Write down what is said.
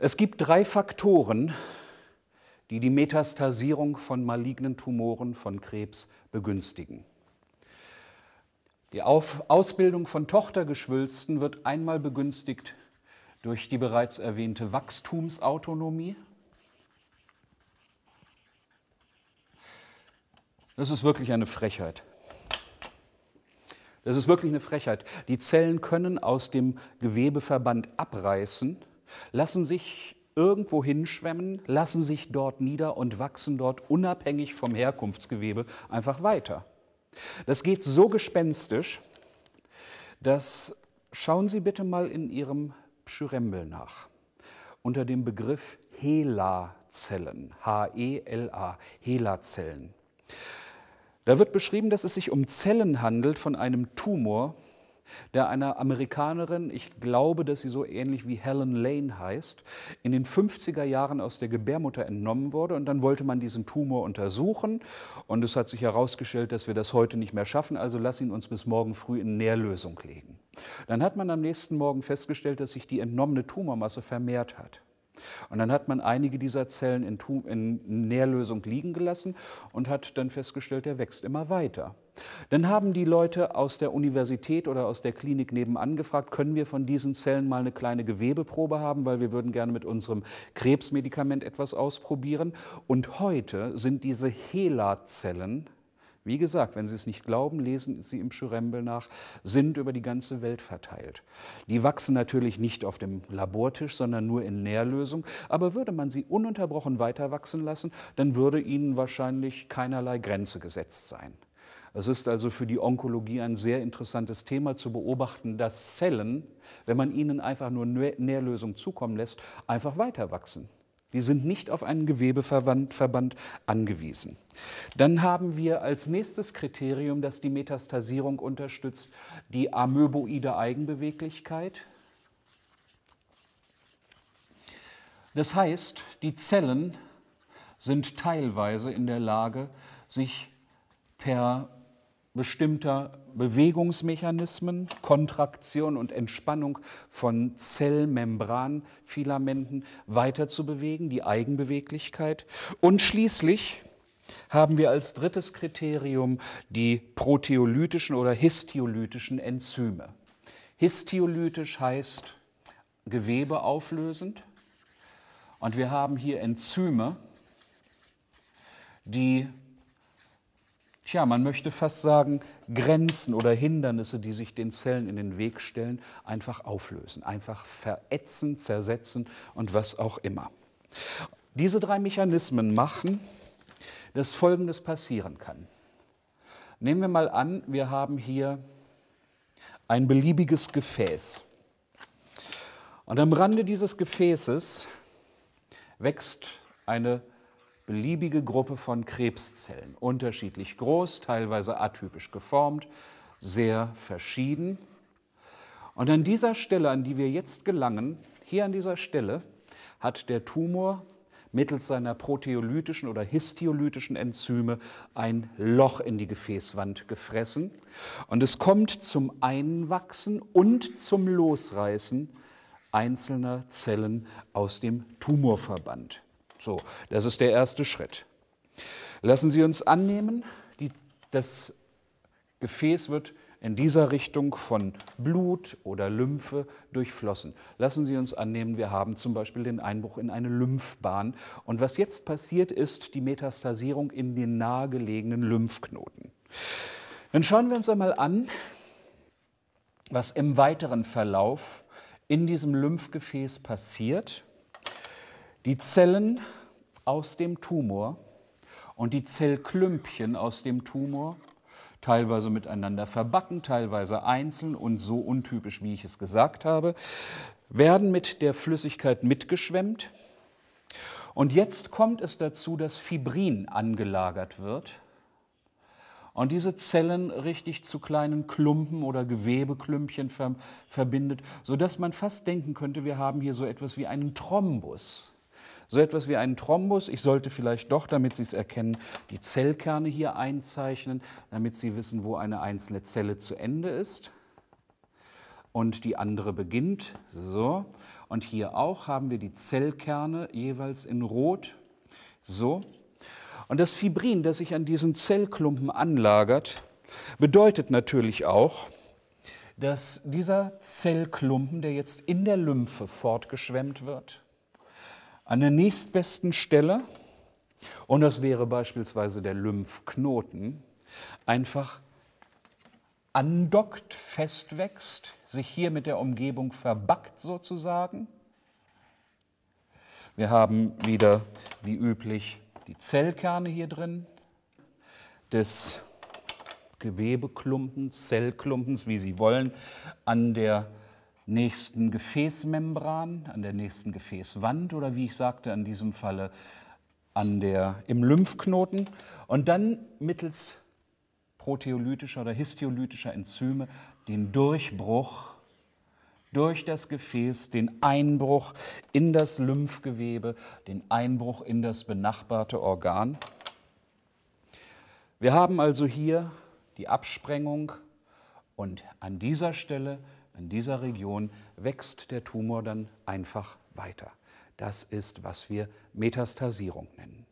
Es gibt drei Faktoren, die die Metastasierung von malignen Tumoren von Krebs begünstigen. Die Auf Ausbildung von Tochtergeschwülsten wird einmal begünstigt durch die bereits erwähnte Wachstumsautonomie. Das ist wirklich eine Frechheit. Das ist wirklich eine Frechheit. Die Zellen können aus dem Gewebeverband abreißen lassen sich irgendwo hinschwemmen, lassen sich dort nieder und wachsen dort unabhängig vom Herkunftsgewebe einfach weiter. Das geht so gespenstisch, dass schauen Sie bitte mal in Ihrem Pschyrembel nach. Unter dem Begriff Helazellen, H-E-L-A, Helazellen. Da wird beschrieben, dass es sich um Zellen handelt von einem Tumor, der einer Amerikanerin, ich glaube, dass sie so ähnlich wie Helen Lane heißt, in den 50er Jahren aus der Gebärmutter entnommen wurde. Und dann wollte man diesen Tumor untersuchen. Und es hat sich herausgestellt, dass wir das heute nicht mehr schaffen. Also lass ihn uns bis morgen früh in Nährlösung legen. Dann hat man am nächsten Morgen festgestellt, dass sich die entnommene Tumormasse vermehrt hat. Und dann hat man einige dieser Zellen in, Tum in Nährlösung liegen gelassen und hat dann festgestellt, der wächst immer weiter. Dann haben die Leute aus der Universität oder aus der Klinik nebenan gefragt, können wir von diesen Zellen mal eine kleine Gewebeprobe haben, weil wir würden gerne mit unserem Krebsmedikament etwas ausprobieren. Und heute sind diese HeLa-Zellen wie gesagt, wenn Sie es nicht glauben, lesen Sie im Schürembel nach, sind über die ganze Welt verteilt. Die wachsen natürlich nicht auf dem Labortisch, sondern nur in Nährlösung. Aber würde man sie ununterbrochen weiter wachsen lassen, dann würde ihnen wahrscheinlich keinerlei Grenze gesetzt sein. Es ist also für die Onkologie ein sehr interessantes Thema zu beobachten, dass Zellen, wenn man ihnen einfach nur Nährlösung zukommen lässt, einfach weiter wachsen. Wir sind nicht auf einen Gewebeverband angewiesen. Dann haben wir als nächstes Kriterium, das die Metastasierung unterstützt, die amöboide Eigenbeweglichkeit. Das heißt, die Zellen sind teilweise in der Lage, sich per bestimmter Bewegungsmechanismen, Kontraktion und Entspannung von Zellmembranfilamenten weiter zu bewegen, die Eigenbeweglichkeit. Und schließlich haben wir als drittes Kriterium die proteolytischen oder histiolytischen Enzyme. Histiolytisch heißt Gewebe auflösend und wir haben hier Enzyme, die tja, man möchte fast sagen, Grenzen oder Hindernisse, die sich den Zellen in den Weg stellen, einfach auflösen, einfach verätzen, zersetzen und was auch immer. Diese drei Mechanismen machen, dass Folgendes passieren kann. Nehmen wir mal an, wir haben hier ein beliebiges Gefäß. Und am Rande dieses Gefäßes wächst eine beliebige Gruppe von Krebszellen, unterschiedlich groß, teilweise atypisch geformt, sehr verschieden. Und an dieser Stelle, an die wir jetzt gelangen, hier an dieser Stelle, hat der Tumor mittels seiner proteolytischen oder histiolytischen Enzyme ein Loch in die Gefäßwand gefressen. Und es kommt zum Einwachsen und zum Losreißen einzelner Zellen aus dem Tumorverband. So, das ist der erste Schritt. Lassen Sie uns annehmen, die, das Gefäß wird in dieser Richtung von Blut oder Lymphe durchflossen. Lassen Sie uns annehmen, wir haben zum Beispiel den Einbruch in eine Lymphbahn. Und was jetzt passiert, ist die Metastasierung in den nahegelegenen Lymphknoten. Dann schauen wir uns einmal an, was im weiteren Verlauf in diesem Lymphgefäß passiert. Die Zellen aus dem Tumor und die Zellklümpchen aus dem Tumor, teilweise miteinander verbacken, teilweise einzeln und so untypisch, wie ich es gesagt habe, werden mit der Flüssigkeit mitgeschwemmt. Und jetzt kommt es dazu, dass Fibrin angelagert wird und diese Zellen richtig zu kleinen Klumpen oder Gewebeklümpchen ver verbindet, sodass man fast denken könnte, wir haben hier so etwas wie einen Thrombus. So etwas wie einen Thrombus. Ich sollte vielleicht doch, damit Sie es erkennen, die Zellkerne hier einzeichnen, damit Sie wissen, wo eine einzelne Zelle zu Ende ist und die andere beginnt. So. Und hier auch haben wir die Zellkerne jeweils in Rot. So. Und das Fibrin, das sich an diesen Zellklumpen anlagert, bedeutet natürlich auch, dass dieser Zellklumpen, der jetzt in der Lymphe fortgeschwemmt wird, an der nächstbesten Stelle, und das wäre beispielsweise der Lymphknoten, einfach andockt, festwächst, sich hier mit der Umgebung verbackt sozusagen. Wir haben wieder, wie üblich, die Zellkerne hier drin, des Gewebeklumpens, Zellklumpens, wie Sie wollen, an der nächsten Gefäßmembran, an der nächsten Gefäßwand oder wie ich sagte, in diesem Falle an der, im Lymphknoten und dann mittels proteolytischer oder histiolytischer Enzyme den Durchbruch durch das Gefäß, den Einbruch in das Lymphgewebe, den Einbruch in das benachbarte Organ. Wir haben also hier die Absprengung und an dieser Stelle in dieser Region wächst der Tumor dann einfach weiter. Das ist, was wir Metastasierung nennen.